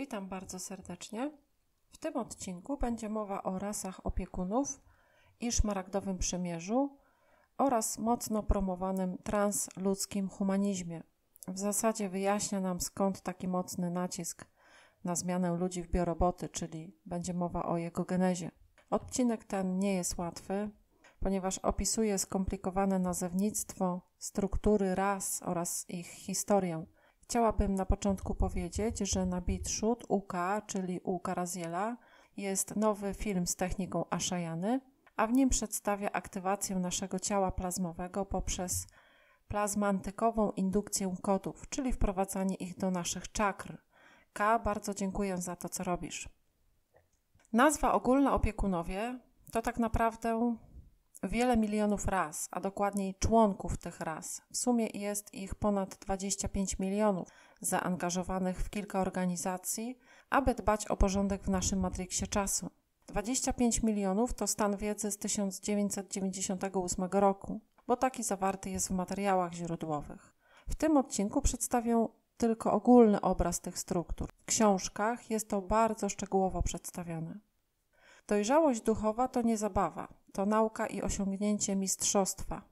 Witam bardzo serdecznie. W tym odcinku będzie mowa o rasach opiekunów i szmaragdowym przymierzu oraz mocno promowanym transludzkim humanizmie. W zasadzie wyjaśnia nam skąd taki mocny nacisk na zmianę ludzi w bioroboty, czyli będzie mowa o jego genezie. Odcinek ten nie jest łatwy, ponieważ opisuje skomplikowane nazewnictwo, struktury ras oraz ich historię. Chciałabym na początku powiedzieć, że na BitShoot UK, czyli u Karaziela, jest nowy film z techniką Ashayany, a w nim przedstawia aktywację naszego ciała plazmowego poprzez plazmantykową indukcję kodów, czyli wprowadzanie ich do naszych czakr. K, bardzo dziękuję za to, co robisz. Nazwa ogólna opiekunowie to tak naprawdę wiele milionów ras, a dokładniej członków tych ras. W sumie jest ich ponad 25 milionów zaangażowanych w kilka organizacji, aby dbać o porządek w naszym matriksie czasu. 25 milionów to stan wiedzy z 1998 roku, bo taki zawarty jest w materiałach źródłowych. W tym odcinku przedstawię tylko ogólny obraz tych struktur. W książkach jest to bardzo szczegółowo przedstawione. Dojrzałość duchowa to nie zabawa, to nauka i osiągnięcie mistrzostwa.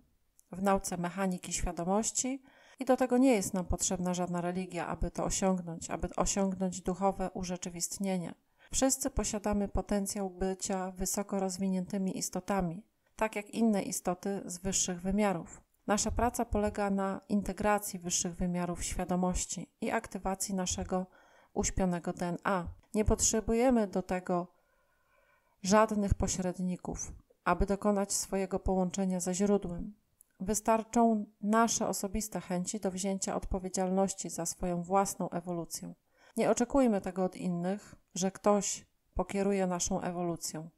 W nauce mechaniki świadomości i do tego nie jest nam potrzebna żadna religia, aby to osiągnąć, aby osiągnąć duchowe urzeczywistnienie. Wszyscy posiadamy potencjał bycia wysoko rozwiniętymi istotami, tak jak inne istoty z wyższych wymiarów. Nasza praca polega na integracji wyższych wymiarów świadomości i aktywacji naszego uśpionego DNA. Nie potrzebujemy do tego żadnych pośredników, aby dokonać swojego połączenia ze źródłem. Wystarczą nasze osobiste chęci do wzięcia odpowiedzialności za swoją własną ewolucję. Nie oczekujmy tego od innych, że ktoś pokieruje naszą ewolucją.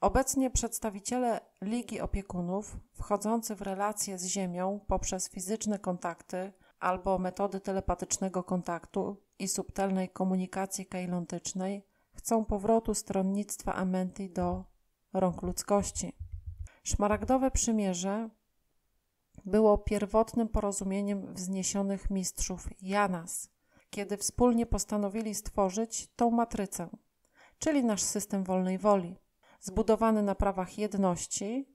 Obecnie przedstawiciele Ligi Opiekunów, wchodzący w relacje z Ziemią poprzez fizyczne kontakty albo metody telepatycznego kontaktu i subtelnej komunikacji keilontycznej, chcą powrotu stronnictwa Amenty do rąk ludzkości. Szmaragdowe przymierze było pierwotnym porozumieniem wzniesionych mistrzów Janas, kiedy wspólnie postanowili stworzyć tą matrycę, czyli nasz system wolnej woli, zbudowany na prawach jedności,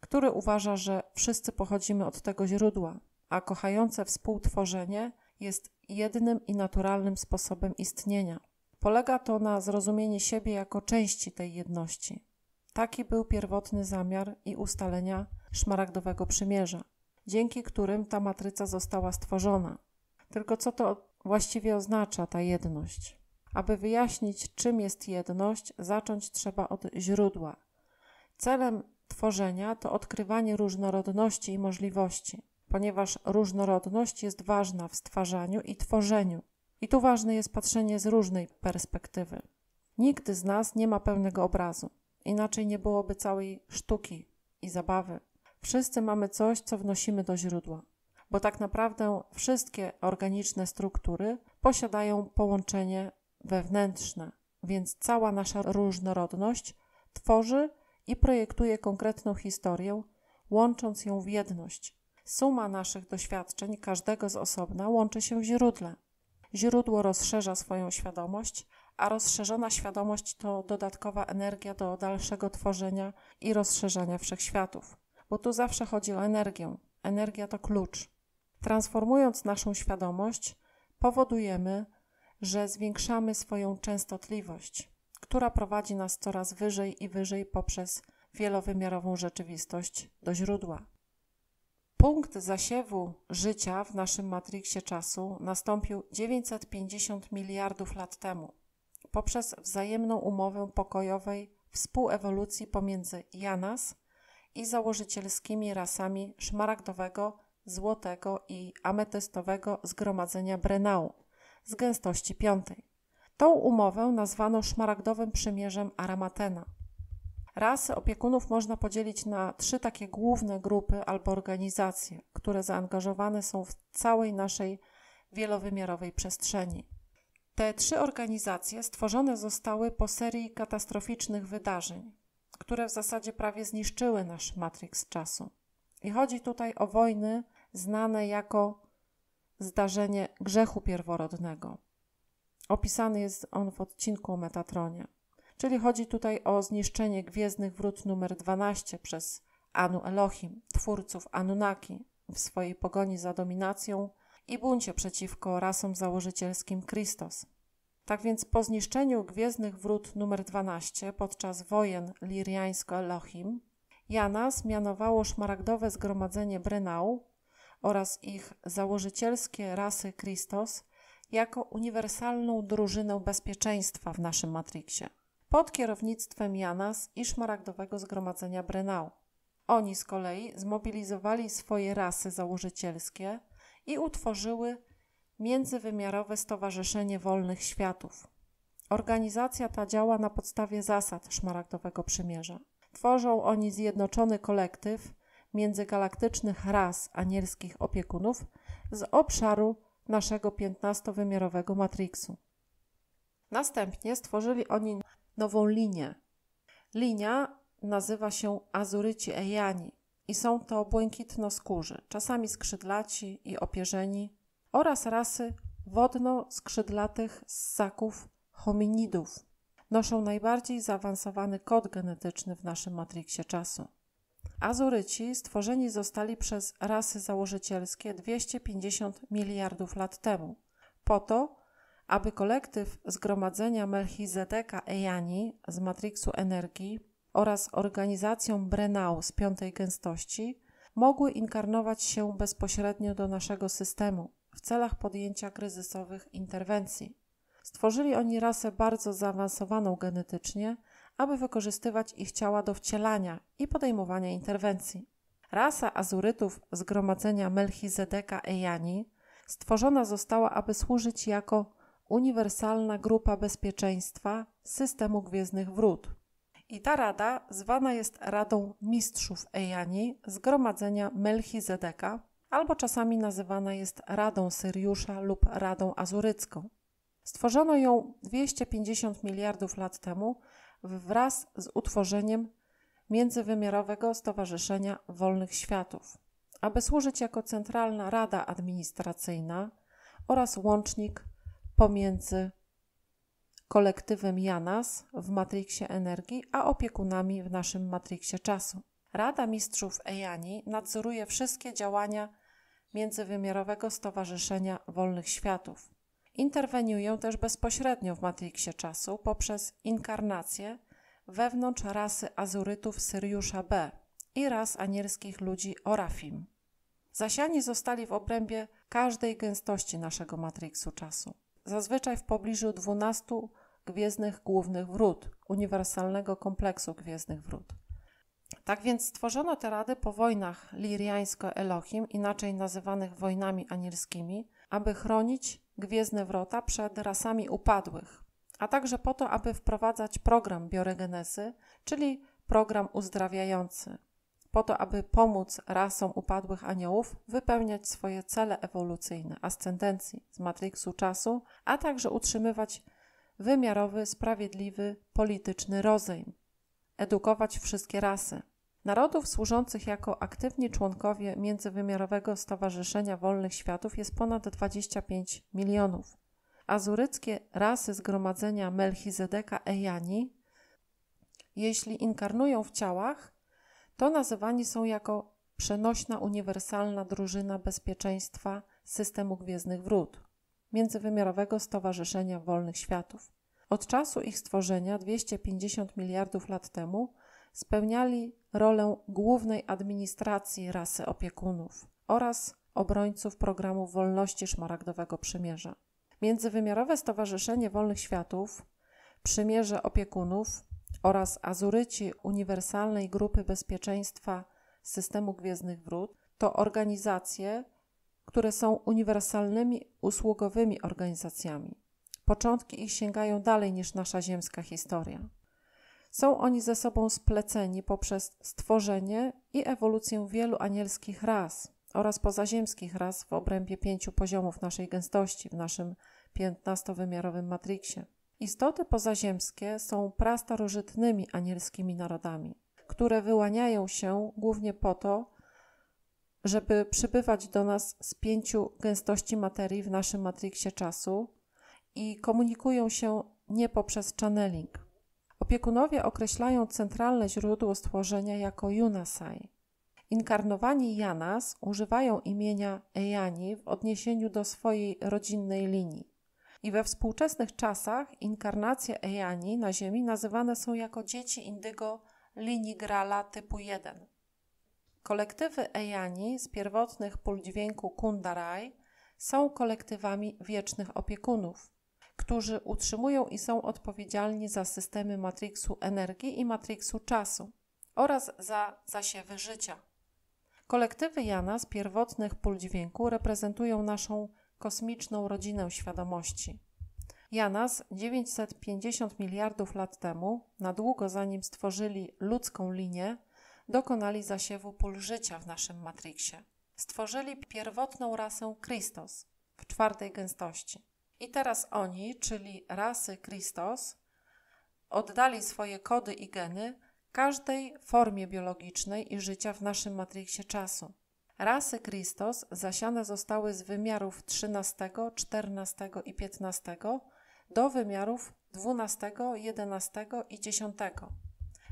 który uważa, że wszyscy pochodzimy od tego źródła, a kochające współtworzenie jest jednym i naturalnym sposobem istnienia. Polega to na zrozumieniu siebie jako części tej jedności. Taki był pierwotny zamiar i ustalenia szmaragdowego przymierza, dzięki którym ta matryca została stworzona. Tylko co to właściwie oznacza ta jedność? Aby wyjaśnić, czym jest jedność, zacząć trzeba od źródła. Celem tworzenia to odkrywanie różnorodności i możliwości, ponieważ różnorodność jest ważna w stwarzaniu i tworzeniu. I tu ważne jest patrzenie z różnej perspektywy. Nikt z nas nie ma pełnego obrazu, inaczej nie byłoby całej sztuki i zabawy. Wszyscy mamy coś, co wnosimy do źródła, bo tak naprawdę wszystkie organiczne struktury posiadają połączenie wewnętrzne, więc cała nasza różnorodność tworzy i projektuje konkretną historię, łącząc ją w jedność. Suma naszych doświadczeń każdego z osobna łączy się w źródle. Źródło rozszerza swoją świadomość, a rozszerzona świadomość to dodatkowa energia do dalszego tworzenia i rozszerzania wszechświatów. Bo tu zawsze chodzi o energię. Energia to klucz. Transformując naszą świadomość, powodujemy, że zwiększamy swoją częstotliwość, która prowadzi nas coraz wyżej i wyżej poprzez wielowymiarową rzeczywistość do źródła. Punkt zasiewu życia w naszym matriksie czasu nastąpił 950 miliardów lat temu poprzez wzajemną umowę pokojowej współewolucji pomiędzy Janas i założycielskimi rasami szmaragdowego, złotego i ametystowego zgromadzenia Brenau z gęstości piątej. Tą umowę nazwano szmaragdowym przymierzem Aramatena – Rasy opiekunów można podzielić na trzy takie główne grupy albo organizacje, które zaangażowane są w całej naszej wielowymiarowej przestrzeni. Te trzy organizacje stworzone zostały po serii katastroficznych wydarzeń, które w zasadzie prawie zniszczyły nasz matrix czasu. I chodzi tutaj o wojny znane jako zdarzenie grzechu pierworodnego. Opisany jest on w odcinku o Metatronie czyli chodzi tutaj o zniszczenie Gwiezdnych Wrót numer 12 przez Anu Elohim, twórców Anunnaki, w swojej pogoni za dominacją i buncie przeciwko rasom założycielskim Christos. Tak więc po zniszczeniu Gwiezdnych Wrót numer 12 podczas wojen liriańsko-Elohim, Jana mianowało szmaragdowe zgromadzenie Brenau oraz ich założycielskie rasy Christos jako uniwersalną drużynę bezpieczeństwa w naszym Matrixie pod kierownictwem Janas i Szmaragdowego Zgromadzenia Brenau. Oni z kolei zmobilizowali swoje rasy założycielskie i utworzyły Międzywymiarowe Stowarzyszenie Wolnych Światów. Organizacja ta działa na podstawie zasad Szmaragdowego Przymierza. Tworzą oni zjednoczony kolektyw międzygalaktycznych ras anielskich opiekunów z obszaru naszego piętnastowymiarowego Matrixu. Następnie stworzyli oni nową linię. Linia nazywa się Azuryci Ejani i są to błękitnoskórzy, czasami skrzydlaci i opierzeni, oraz rasy wodno-skrzydlatych ssaków hominidów. Noszą najbardziej zaawansowany kod genetyczny w naszym matriksie czasu. Azuryci stworzeni zostali przez rasy założycielskie 250 miliardów lat temu, po to, aby kolektyw Zgromadzenia Melchizedeka Ejani z Matrixu Energii oraz organizacją Brenau z piątej gęstości mogły inkarnować się bezpośrednio do naszego systemu w celach podjęcia kryzysowych interwencji. Stworzyli oni rasę bardzo zaawansowaną genetycznie, aby wykorzystywać ich ciała do wcielania i podejmowania interwencji. Rasa azurytów Zgromadzenia Melchizedeka Ejani stworzona została, aby służyć jako Uniwersalna Grupa Bezpieczeństwa Systemu Gwiezdnych Wrót. I ta rada zwana jest Radą Mistrzów Ejani Zgromadzenia Melchizedeka, albo czasami nazywana jest Radą Syriusza lub Radą Azurycką. Stworzono ją 250 miliardów lat temu wraz z utworzeniem Międzywymiarowego Stowarzyszenia Wolnych Światów, aby służyć jako centralna rada administracyjna oraz łącznik pomiędzy kolektywem Janas w matriksie energii, a opiekunami w naszym matriksie czasu. Rada Mistrzów Ejani nadzoruje wszystkie działania Międzywymiarowego Stowarzyszenia Wolnych Światów. Interweniują też bezpośrednio w matriksie czasu poprzez inkarnację wewnątrz rasy azurytów Syriusza B i ras anielskich ludzi Orafim. Zasiani zostali w obrębie każdej gęstości naszego matriksu czasu zazwyczaj w pobliżu 12 gwiezdnych głównych wrót, uniwersalnego kompleksu gwiezdnych wrót. Tak więc stworzono te rady po wojnach liriańsko-elohim, inaczej nazywanych wojnami anirskimi, aby chronić gwiezdne wrota przed rasami upadłych, a także po to, aby wprowadzać program bioregenezy, czyli program uzdrawiający po to, aby pomóc rasom upadłych aniołów wypełniać swoje cele ewolucyjne, ascendencji z matriksu czasu, a także utrzymywać wymiarowy, sprawiedliwy, polityczny rozejm, edukować wszystkie rasy. Narodów służących jako aktywni członkowie Międzywymiarowego Stowarzyszenia Wolnych Światów jest ponad 25 milionów. Azuryckie rasy zgromadzenia Melchizedeka Ejani, jeśli inkarnują w ciałach, to nazywani są jako przenośna uniwersalna drużyna bezpieczeństwa systemu Gwiezdnych Wrót, międzywymiarowego Stowarzyszenia Wolnych Światów. Od czasu ich stworzenia 250 miliardów lat temu spełniali rolę głównej administracji rasy opiekunów oraz obrońców programu wolności szmaragdowego przymierza. Międzywymiarowe Stowarzyszenie Wolnych Światów, przymierze opiekunów oraz azuryci Uniwersalnej Grupy Bezpieczeństwa Systemu Gwiezdnych Wrót to organizacje, które są uniwersalnymi usługowymi organizacjami. Początki ich sięgają dalej niż nasza ziemska historia. Są oni ze sobą spleceni poprzez stworzenie i ewolucję wielu anielskich ras oraz pozaziemskich ras w obrębie pięciu poziomów naszej gęstości w naszym piętnastowymiarowym matriksie. Istoty pozaziemskie są prastarożytnymi anielskimi narodami, które wyłaniają się głównie po to, żeby przybywać do nas z pięciu gęstości materii w naszym matriksie czasu i komunikują się nie poprzez channeling. Opiekunowie określają centralne źródło stworzenia jako Yunasai. Inkarnowani Janas używają imienia Ejani w odniesieniu do swojej rodzinnej linii. I we współczesnych czasach inkarnacje Ejani na Ziemi nazywane są jako dzieci indygo linii Grala typu 1. Kolektywy Ejani z pierwotnych pól dźwięku Kundaraj są kolektywami wiecznych opiekunów, którzy utrzymują i są odpowiedzialni za systemy matriksu energii i matriksu czasu oraz za zasiewy życia. Kolektywy Jana z pierwotnych pól dźwięku reprezentują naszą kosmiczną rodzinę świadomości. Janas 950 miliardów lat temu, na długo zanim stworzyli ludzką linię, dokonali zasiewu pól życia w naszym Matrixie. Stworzyli pierwotną rasę Christos w czwartej gęstości. I teraz oni, czyli rasy Christos, oddali swoje kody i geny każdej formie biologicznej i życia w naszym Matrixie czasu. Rasy Christos zasiane zostały z wymiarów XIII, XIV i XV do wymiarów XII, XI i X.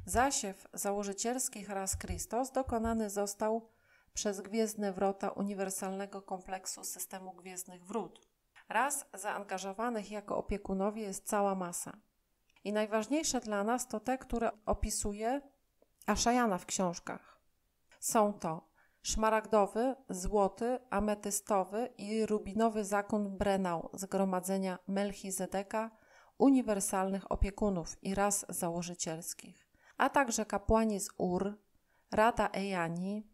Zasiew założycielskich ras Christos dokonany został przez gwiezdne wrota uniwersalnego kompleksu systemu gwiezdnych wrót. Raz zaangażowanych jako opiekunowie jest cała masa. I najważniejsze dla nas to te, które opisuje Aszajana w książkach. Są to szmaragdowy, złoty, ametystowy i rubinowy zakon Brenau Zgromadzenia Melchizedeka, uniwersalnych opiekunów i ras założycielskich, a także kapłani z Ur, Rada Ejani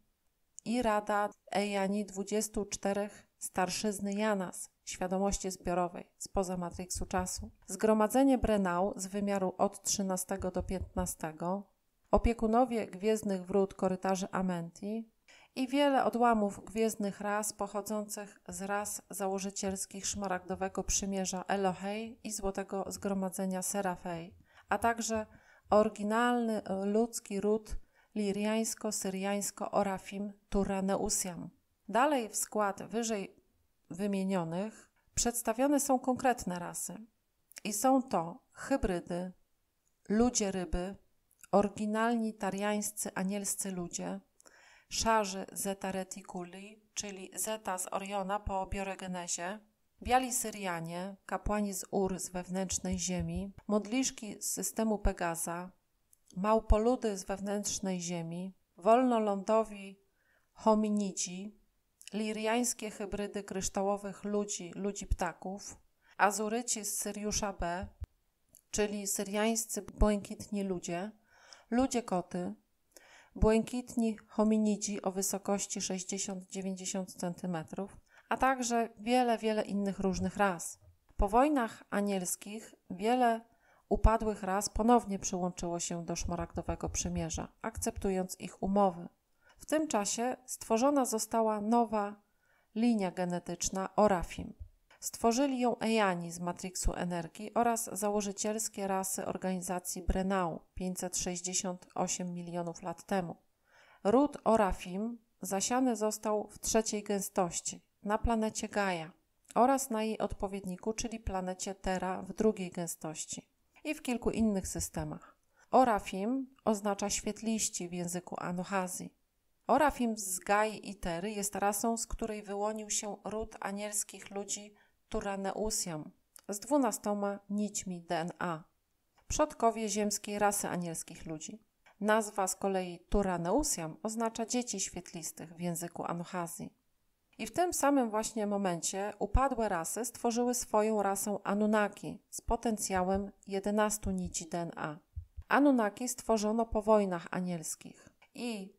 i Rada Ejani 24 starszyzny Janas, świadomości zbiorowej, spoza matryksu czasu, zgromadzenie Brenau z wymiaru od 13 do 15, opiekunowie Gwiezdnych Wrót korytarzy Amenti, i wiele odłamów gwiezdnych ras pochodzących z ras założycielskich szmaragdowego przymierza Elohei i złotego zgromadzenia Serafei, a także oryginalny ludzki ród liriańsko-syriańsko-orafim Turaneusiam. Dalej w skład wyżej wymienionych przedstawione są konkretne rasy i są to hybrydy, ludzie ryby, oryginalni tariańscy anielscy ludzie – szarzy zeta reticuli, czyli zeta z Oriona po bioregenezie, biali Syrianie, kapłani z Ur z wewnętrznej ziemi, modliszki z systemu Pegaza, małpoludy z wewnętrznej ziemi, wolnolądowi hominidzi, liriańskie hybrydy kryształowych ludzi, ludzi ptaków, azuryci z Syriusza B, czyli syriańscy błękitni ludzie, ludzie koty, błękitni hominidzi o wysokości 60-90 cm, a także wiele, wiele innych różnych ras. Po wojnach anielskich wiele upadłych ras ponownie przyłączyło się do szmaragdowego przymierza, akceptując ich umowy. W tym czasie stworzona została nowa linia genetyczna Orafim. Stworzyli ją Ejani z Matrixu Energii oraz założycielskie rasy organizacji Brenau 568 milionów lat temu. Ród Orafim zasiany został w trzeciej gęstości na planecie Gaia oraz na jej odpowiedniku, czyli planecie Terra w drugiej gęstości i w kilku innych systemach. Orafim oznacza świetliści w języku Anuhazji. Orafim z Gai i Tery jest rasą, z której wyłonił się ród anielskich ludzi turaneusium z dwunastoma nićmi DNA. Przodkowie ziemskiej rasy anielskich ludzi. Nazwa z kolei turaneusium oznacza dzieci świetlistych w języku Anuhazji. I w tym samym właśnie momencie upadłe rasy stworzyły swoją rasę Anunnaki z potencjałem 11 nici DNA. Anunnaki stworzono po wojnach anielskich i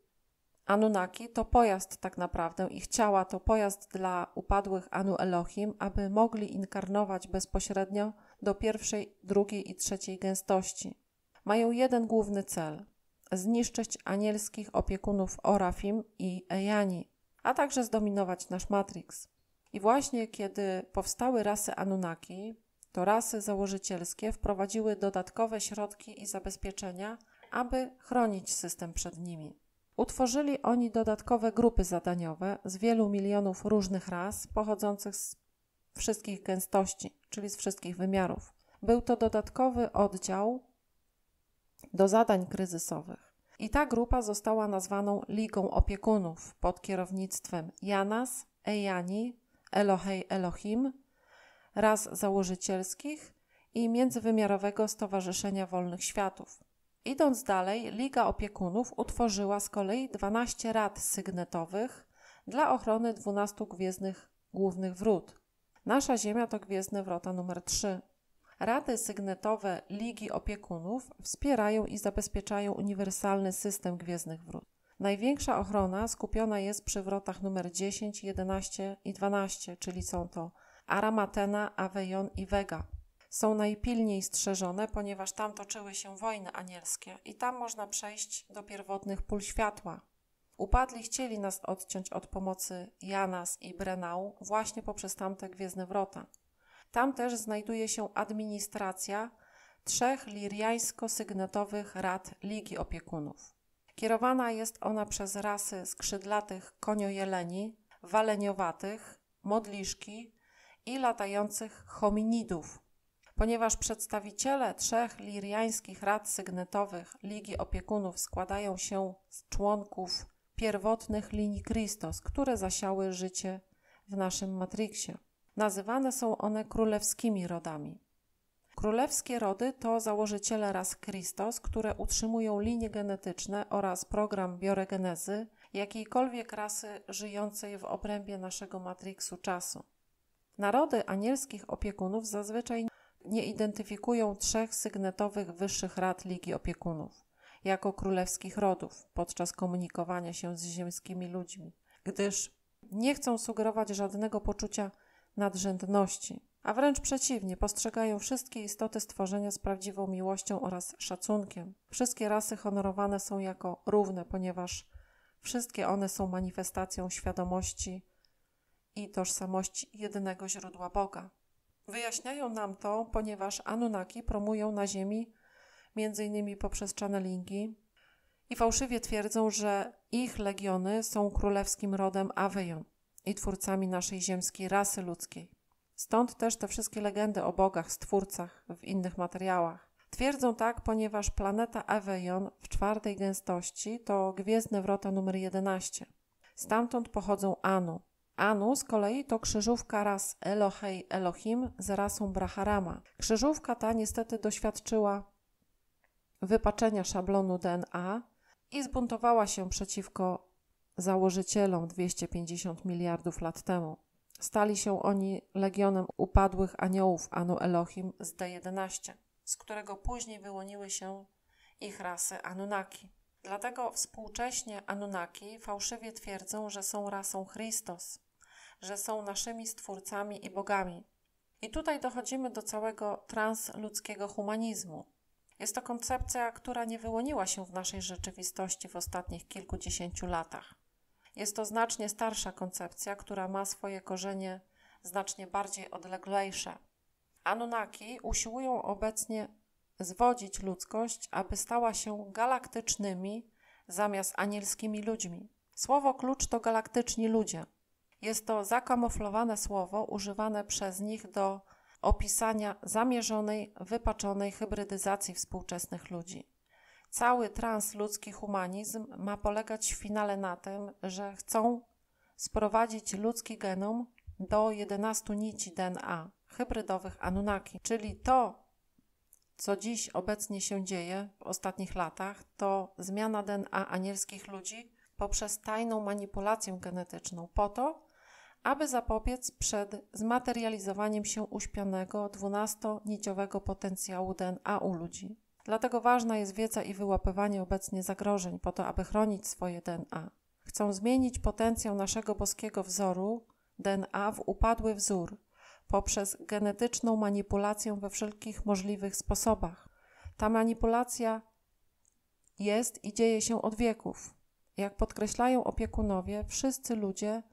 Anunnaki to pojazd tak naprawdę, ich ciała to pojazd dla upadłych Anu Elohim, aby mogli inkarnować bezpośrednio do pierwszej, drugiej i trzeciej gęstości. Mają jeden główny cel zniszczyć anielskich opiekunów Orafim i Ejani, a także zdominować nasz Matrix. I właśnie kiedy powstały rasy Anunnaki, to rasy założycielskie wprowadziły dodatkowe środki i zabezpieczenia, aby chronić system przed nimi. Utworzyli oni dodatkowe grupy zadaniowe z wielu milionów różnych ras pochodzących z wszystkich gęstości, czyli z wszystkich wymiarów. Był to dodatkowy oddział do zadań kryzysowych. I ta grupa została nazwaną Ligą Opiekunów pod kierownictwem Janas, Ejani, Elohej Elohim, raz założycielskich i Międzywymiarowego Stowarzyszenia Wolnych Światów. Idąc dalej, Liga Opiekunów utworzyła z kolei 12 rad sygnetowych dla ochrony 12 gwiezdnych głównych wrót. Nasza Ziemia to gwiezdne wrota numer 3. Rady sygnetowe Ligi Opiekunów wspierają i zabezpieczają uniwersalny system gwiezdnych wrót. Największa ochrona skupiona jest przy wrotach numer 10, 11 i 12, czyli są to Aramatena, Aveyon i Vega są najpilniej strzeżone, ponieważ tam toczyły się wojny anielskie i tam można przejść do pierwotnych pól światła. Upadli chcieli nas odciąć od pomocy Janas i Brenau właśnie poprzez tamte gwiezdne wrota. Tam też znajduje się administracja trzech liriańsko-sygnetowych rad Ligi Opiekunów. Kierowana jest ona przez rasy skrzydlatych koniojeleni, waleniowatych, modliszki i latających hominidów, Ponieważ przedstawiciele trzech liriańskich rad sygnetowych Ligi Opiekunów składają się z członków pierwotnych linii Christos, które zasiały życie w naszym Matrixie. Nazywane są one królewskimi rodami. Królewskie rody to założyciele ras Christos, które utrzymują linie genetyczne oraz program bioregenezy jakiejkolwiek rasy żyjącej w obrębie naszego matriksu czasu. Narody anielskich opiekunów zazwyczaj nie identyfikują trzech sygnetowych wyższych rad Ligi Opiekunów jako królewskich rodów podczas komunikowania się z ziemskimi ludźmi, gdyż nie chcą sugerować żadnego poczucia nadrzędności, a wręcz przeciwnie, postrzegają wszystkie istoty stworzenia z prawdziwą miłością oraz szacunkiem. Wszystkie rasy honorowane są jako równe, ponieważ wszystkie one są manifestacją świadomości i tożsamości jednego źródła Boga. Wyjaśniają nam to, ponieważ Anunnaki promują na Ziemi, m.in. poprzez channelingi, i fałszywie twierdzą, że ich legiony są królewskim rodem Avejon i twórcami naszej ziemskiej rasy ludzkiej. Stąd też te wszystkie legendy o bogach, stwórcach w innych materiałach. Twierdzą tak, ponieważ planeta Avejon w czwartej gęstości to gwiezdne wrota numer 11. Stamtąd pochodzą Anu, Anu z kolei to krzyżówka raz Elohej Elohim z rasą Braharama. Krzyżówka ta niestety doświadczyła wypaczenia szablonu DNA i zbuntowała się przeciwko założycielom 250 miliardów lat temu. Stali się oni legionem upadłych aniołów Anu Elohim z D11, z którego później wyłoniły się ich rasy Anunnaki. Dlatego współcześnie Anunnaki fałszywie twierdzą, że są rasą Chrystos, że są naszymi stwórcami i bogami. I tutaj dochodzimy do całego transludzkiego humanizmu. Jest to koncepcja, która nie wyłoniła się w naszej rzeczywistości w ostatnich kilkudziesięciu latach. Jest to znacznie starsza koncepcja, która ma swoje korzenie znacznie bardziej odleglejsze. Anunnaki usiłują obecnie zwodzić ludzkość, aby stała się galaktycznymi zamiast anielskimi ludźmi. Słowo klucz to galaktyczni ludzie. Jest to zakamuflowane słowo używane przez nich do opisania zamierzonej, wypaczonej hybrydyzacji współczesnych ludzi. Cały transludzki humanizm ma polegać w finale na tym, że chcą sprowadzić ludzki genom do 11 nici DNA hybrydowych Anunnaki, czyli to, co dziś obecnie się dzieje w ostatnich latach, to zmiana DNA anielskich ludzi poprzez tajną manipulację genetyczną po to, aby zapobiec przed zmaterializowaniem się uśpionego 12-niciowego potencjału DNA u ludzi. Dlatego ważna jest wiedza i wyłapywanie obecnie zagrożeń po to, aby chronić swoje DNA. Chcą zmienić potencjał naszego boskiego wzoru DNA w upadły wzór – poprzez genetyczną manipulację we wszelkich możliwych sposobach. Ta manipulacja jest i dzieje się od wieków. Jak podkreślają opiekunowie, wszyscy ludzie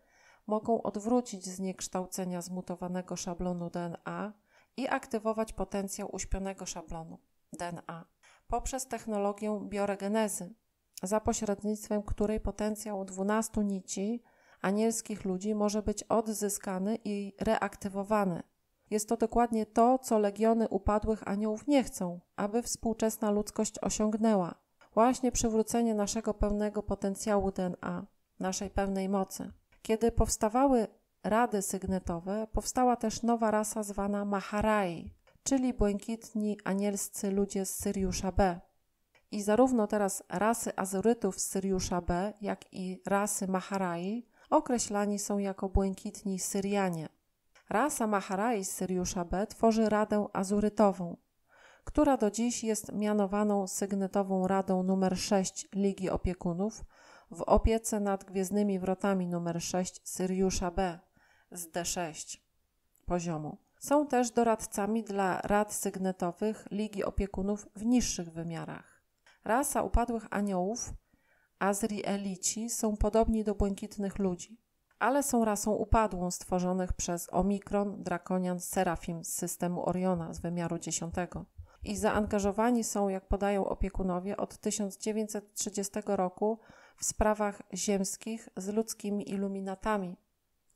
mogą odwrócić zniekształcenia zmutowanego szablonu DNA i aktywować potencjał uśpionego szablonu DNA poprzez technologię bioregenezy, za pośrednictwem której potencjał 12 nici anielskich ludzi może być odzyskany i reaktywowany. Jest to dokładnie to, co legiony upadłych aniołów nie chcą, aby współczesna ludzkość osiągnęła. Właśnie przywrócenie naszego pełnego potencjału DNA, naszej pełnej mocy. Kiedy powstawały rady sygnetowe, powstała też nowa rasa zwana Maharai, czyli błękitni anielscy ludzie z Syriusza B. I zarówno teraz rasy Azurytów z Syriusza B, jak i rasy Maharai określani są jako błękitni Syrianie. Rasa Maharai z Syriusza B tworzy Radę Azurytową, która do dziś jest mianowaną sygnetową Radą nr 6 Ligi Opiekunów w opiece nad Gwiezdnymi Wrotami nr 6 Syriusza B z D6 poziomu. Są też doradcami dla rad sygnetowych Ligi Opiekunów w niższych wymiarach. Rasa upadłych aniołów Azrielici są podobni do błękitnych ludzi, ale są rasą upadłą stworzonych przez Omikron, Drakonian, Serafim z systemu Oriona z wymiaru dziesiątego i zaangażowani są, jak podają opiekunowie, od 1930 roku w sprawach ziemskich z ludzkimi iluminatami.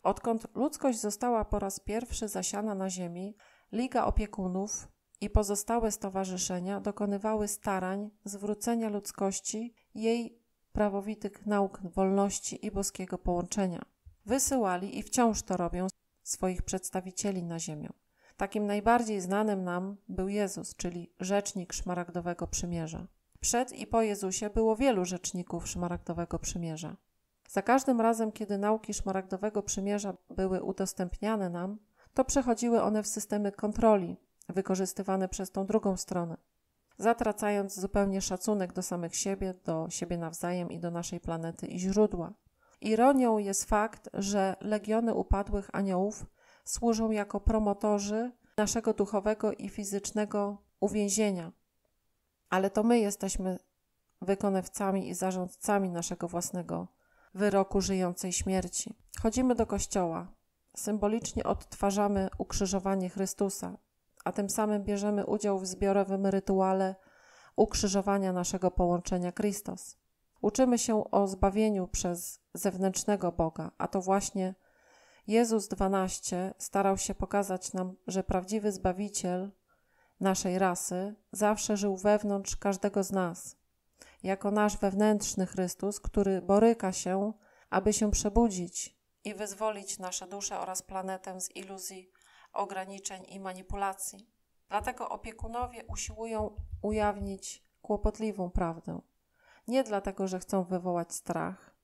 Odkąd ludzkość została po raz pierwszy zasiana na Ziemi, Liga Opiekunów i pozostałe stowarzyszenia dokonywały starań zwrócenia ludzkości jej prawowitych nauk wolności i boskiego połączenia. Wysyłali i wciąż to robią swoich przedstawicieli na ziemię. Takim najbardziej znanym nam był Jezus, czyli rzecznik szmaragdowego przymierza. Przed i po Jezusie było wielu rzeczników szmaragdowego przymierza. Za każdym razem, kiedy nauki szmaragdowego przymierza były udostępniane nam, to przechodziły one w systemy kontroli wykorzystywane przez tą drugą stronę zatracając zupełnie szacunek do samych siebie, do siebie nawzajem i do naszej planety i źródła. Ironią jest fakt, że legiony upadłych aniołów służą jako promotorzy naszego duchowego i fizycznego uwięzienia. Ale to my jesteśmy wykonawcami i zarządcami naszego własnego wyroku żyjącej śmierci. Chodzimy do kościoła, symbolicznie odtwarzamy ukrzyżowanie Chrystusa, a tym samym bierzemy udział w zbiorowym rytuale ukrzyżowania naszego połączenia Christos. Uczymy się o zbawieniu przez zewnętrznego Boga, a to właśnie Jezus 12 starał się pokazać nam, że prawdziwy Zbawiciel naszej rasy zawsze żył wewnątrz każdego z nas, jako nasz wewnętrzny Chrystus, który boryka się, aby się przebudzić i wyzwolić nasze dusze oraz planetę z iluzji ograniczeń i manipulacji. Dlatego opiekunowie usiłują ujawnić kłopotliwą prawdę. Nie dlatego, że chcą wywołać strach.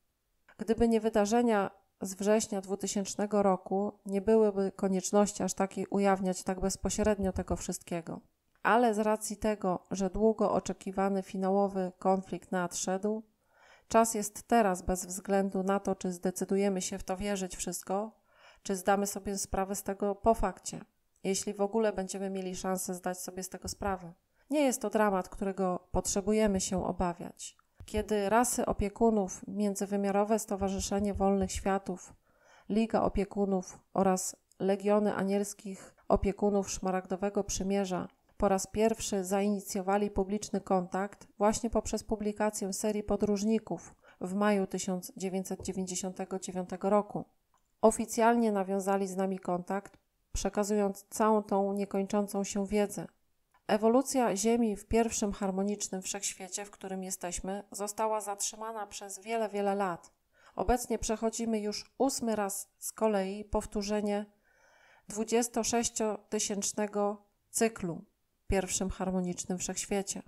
Gdyby nie wydarzenia z września 2000 roku, nie byłyby konieczności aż takiej ujawniać tak bezpośrednio tego wszystkiego. Ale z racji tego, że długo oczekiwany finałowy konflikt nadszedł, czas jest teraz bez względu na to, czy zdecydujemy się w to wierzyć wszystko, czy zdamy sobie sprawę z tego po fakcie, jeśli w ogóle będziemy mieli szansę zdać sobie z tego sprawę. Nie jest to dramat, którego potrzebujemy się obawiać. Kiedy rasy opiekunów, Międzywymiarowe Stowarzyszenie Wolnych Światów, Liga Opiekunów oraz Legiony Anielskich Opiekunów Szmaragdowego Przymierza po raz pierwszy zainicjowali publiczny kontakt właśnie poprzez publikację serii podróżników w maju 1999 roku oficjalnie nawiązali z nami kontakt, przekazując całą tą niekończącą się wiedzę. Ewolucja Ziemi w pierwszym harmonicznym wszechświecie, w którym jesteśmy, została zatrzymana przez wiele, wiele lat. Obecnie przechodzimy już ósmy raz z kolei powtórzenie 26-tysięcznego cyklu w pierwszym harmonicznym wszechświecie.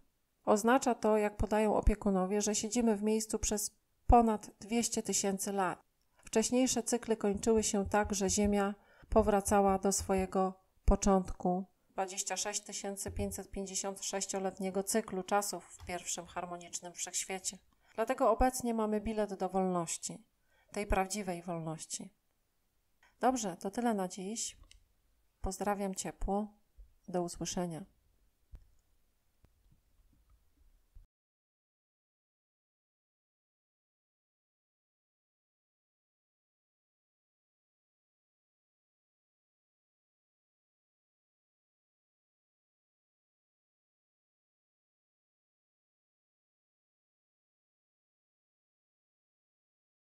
Oznacza to, jak podają opiekunowie, że siedzimy w miejscu przez ponad 200 tysięcy lat. Wcześniejsze cykle kończyły się tak, że Ziemia powracała do swojego początku 26 556-letniego cyklu czasów w pierwszym harmonicznym wszechświecie. Dlatego obecnie mamy bilet do wolności, tej prawdziwej wolności. Dobrze, to tyle na dziś. Pozdrawiam ciepło. Do usłyszenia.